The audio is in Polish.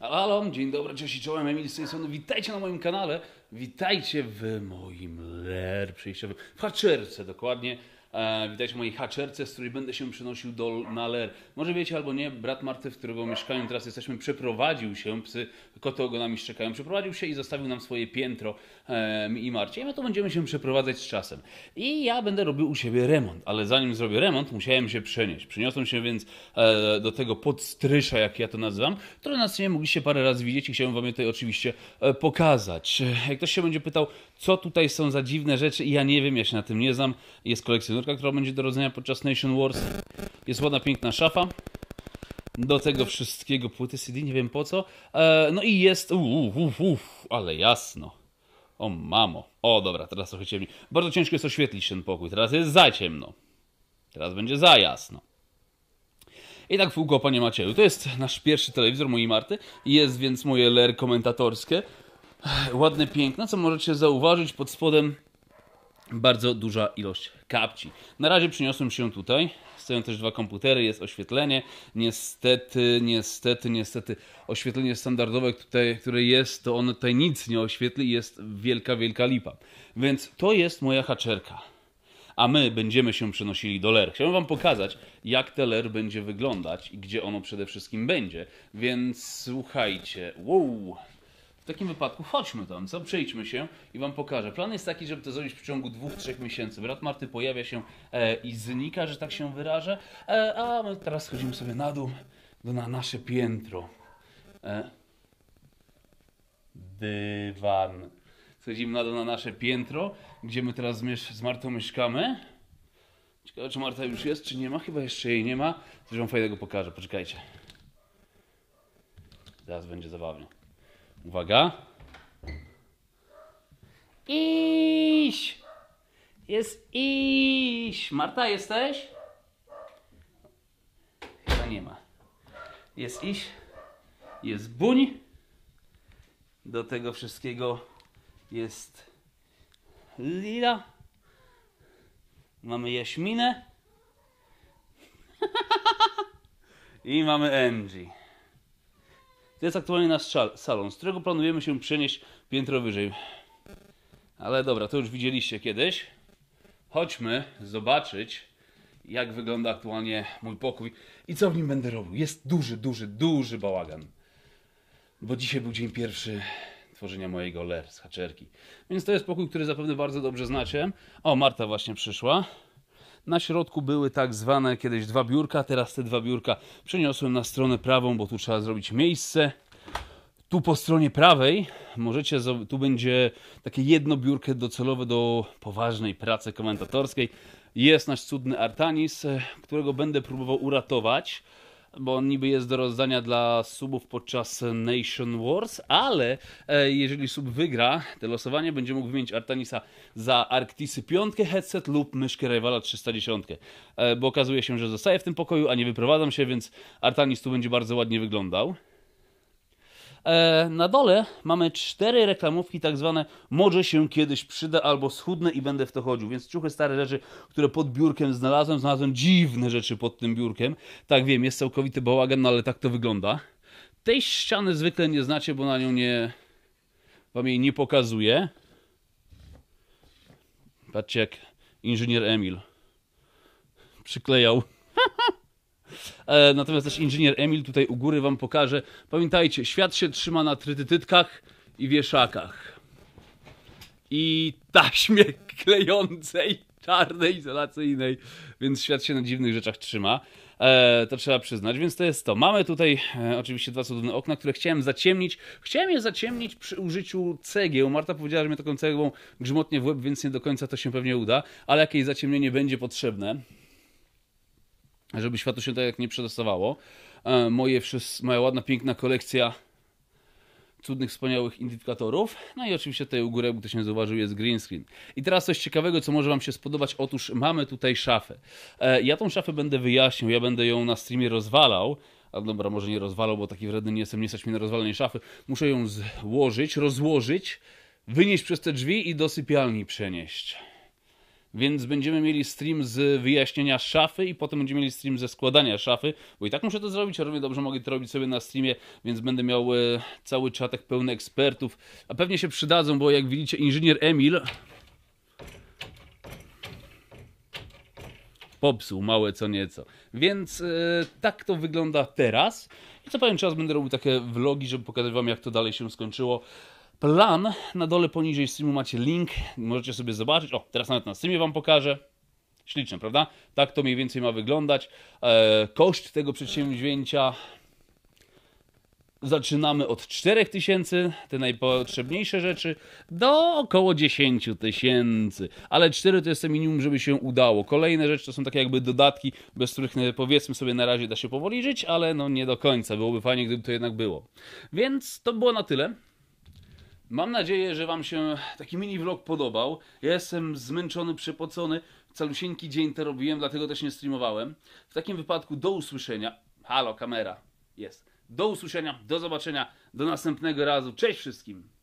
Halo, dzień dobry, cześć i czołem, Emil Sejson. Witajcie na moim kanale, witajcie w moim ler przejściowym, w haczerce dokładnie. E, witajcie w mojej haczerce, z której będę się przenosił do Naler. Może wiecie albo nie, brat Marty, w którego mieszkaniu teraz jesteśmy, przeprowadził się, psy, koty ogonami szczekają, przeprowadził się i zostawił nam swoje piętro e, i Marcie. I my to będziemy się przeprowadzać z czasem. I ja będę robił u siebie remont, ale zanim zrobię remont, musiałem się przenieść. Przeniosłem się więc e, do tego podstrysza, jak ja to nazywam, które na scenie mogliście parę razy widzieć i chciałem wam je tutaj oczywiście e, pokazać. E, jak ktoś się będzie pytał, co tutaj są za dziwne rzeczy i ja nie wiem, ja się na tym nie znam, jest kolekcjonerką, koszulka, która będzie do rodzenia podczas Nation Wars. Jest ładna, piękna szafa. Do tego wszystkiego płyty CD, nie wiem po co. E, no i jest... Uff, uf, uf, ale jasno. O mamo. O dobra, teraz trochę ciemniej. Bardzo ciężko jest oświetlić ten pokój. Teraz jest za ciemno. Teraz będzie za jasno. I tak w kółko, panie Macieju. To jest nasz pierwszy telewizor mojej Marty. Jest więc moje ler komentatorskie. Ładne, piękne, co możecie zauważyć pod spodem bardzo duża ilość kapci. Na razie przyniosłem się tutaj. Stoją też dwa komputery, jest oświetlenie. Niestety, niestety, niestety oświetlenie standardowe, tutaj, które jest, to ono tutaj nic nie oświetli i jest wielka, wielka lipa. Więc to jest moja haczerka. A my będziemy się przenosili do LER. Chciałbym Wam pokazać, jak te LER będzie wyglądać i gdzie ono przede wszystkim będzie. Więc słuchajcie. Wow! takim wypadku chodźmy tam, co? Przejdźmy się i wam pokażę. Plan jest taki, żeby to zrobić w ciągu dwóch, trzech miesięcy. Brat Marty pojawia się e, i znika, że tak się wyrażę, e, a my teraz chodzimy sobie na dół, na nasze piętro. E, dywan. Schodzimy na dół na nasze piętro, gdzie my teraz z Martą mieszkamy. Ciekawe, czy Marta już jest, czy nie ma. Chyba jeszcze jej nie ma. Coś wam fajnego pokażę, poczekajcie. Teraz będzie zabawnie. Uwaga. Iś! Jest iś! Marta, jesteś? Chyba nie ma. Jest iś, jest buń. Do tego wszystkiego jest lila. Mamy jaśminę. I mamy Angie. To jest aktualnie nasz salon, z którego planujemy się przenieść piętro wyżej. Ale dobra, to już widzieliście kiedyś. Chodźmy zobaczyć, jak wygląda aktualnie mój pokój i co w nim będę robił. Jest duży, duży, duży bałagan. Bo dzisiaj był dzień pierwszy tworzenia mojego ler z haczerki. Więc to jest pokój, który zapewne bardzo dobrze znacie. O, Marta właśnie przyszła. Na środku były tak zwane kiedyś dwa biurka, teraz te dwa biurka przeniosłem na stronę prawą, bo tu trzeba zrobić miejsce. Tu po stronie prawej możecie, tu będzie takie jedno biurkę docelowe do poważnej pracy komentatorskiej. Jest nasz cudny Artanis, e, którego będę próbował uratować bo on niby jest do rozdania dla subów podczas Nation Wars, ale e, jeżeli sub wygra te losowanie, będzie mógł wymienić Artanisa za Arktisy 5 headset lub myszkę Rivala 310, e, bo okazuje się, że zostaje w tym pokoju, a nie wyprowadzam się, więc Artanis tu będzie bardzo ładnie wyglądał. E, na dole mamy cztery reklamówki, tak zwane może się kiedyś przyda albo schudnę i będę w to chodził. Więc ciuchy, stare rzeczy, które pod biurkiem znalazłem, znalazłem dziwne rzeczy pod tym biurkiem. Tak wiem, jest całkowity bałagan, no ale tak to wygląda. Tej ściany zwykle nie znacie, bo na nią nie. Wam jej nie pokazuję. Patrzcie, jak inżynier Emil przyklejał E, natomiast też inżynier Emil tutaj u góry wam pokaże. Pamiętajcie, świat się trzyma na trytytytkach i wieszakach. I taśmie klejącej, czarnej, izolacyjnej, więc świat się na dziwnych rzeczach trzyma. E, to trzeba przyznać, więc to jest to. Mamy tutaj e, oczywiście dwa cudowne okna, które chciałem zaciemnić. Chciałem je zaciemnić przy użyciu cegieł. Marta powiedziała, że mnie taką cegłą grzmotnie w łeb, więc nie do końca to się pewnie uda, ale jakieś zaciemnienie będzie potrzebne żeby światu się tak jak nie przedostawało. E, moje, moja ładna, piękna kolekcja cudnych, wspaniałych indykatorów. No i oczywiście tutaj u góry, jakby ktoś nie zauważył, jest green screen. I teraz coś ciekawego, co może Wam się spodobać. Otóż mamy tutaj szafę. E, ja tą szafę będę wyjaśniał, ja będę ją na streamie rozwalał. A dobra, może nie rozwalał, bo taki wredny nie jestem, nie stać mi na rozwalenie szafy. Muszę ją złożyć, rozłożyć, wynieść przez te drzwi i do sypialni przenieść więc będziemy mieli stream z wyjaśnienia szafy i potem będziemy mieli stream ze składania szafy, bo i tak muszę to zrobić, a równie dobrze mogę to robić sobie na streamie, więc będę miał e, cały czatek pełny ekspertów, a pewnie się przydadzą, bo jak widzicie inżynier Emil popsuł małe co nieco. Więc e, tak to wygląda teraz. I co pewien czas będę robił takie vlogi, żeby pokazać wam jak to dalej się skończyło plan. Na dole poniżej streamu macie link, możecie sobie zobaczyć. O, teraz nawet na streamie Wam pokażę. Śliczne, prawda? Tak to mniej więcej ma wyglądać. E, koszt tego przedsięwzięcia zaczynamy od 4000, te najpotrzebniejsze rzeczy, do około 10 tysięcy. Ale 4 to jest to minimum, żeby się udało. Kolejne rzeczy to są takie jakby dodatki, bez których no, powiedzmy sobie na razie da się powoli żyć, ale no nie do końca. Byłoby fajnie, gdyby to jednak było. Więc to było na tyle. Mam nadzieję, że Wam się taki mini vlog podobał. Ja jestem zmęczony, przepocony. Calusieńki dzień to robiłem, dlatego też nie streamowałem. W takim wypadku do usłyszenia. Halo, kamera. Jest. Do usłyszenia, do zobaczenia, do następnego razu. Cześć wszystkim!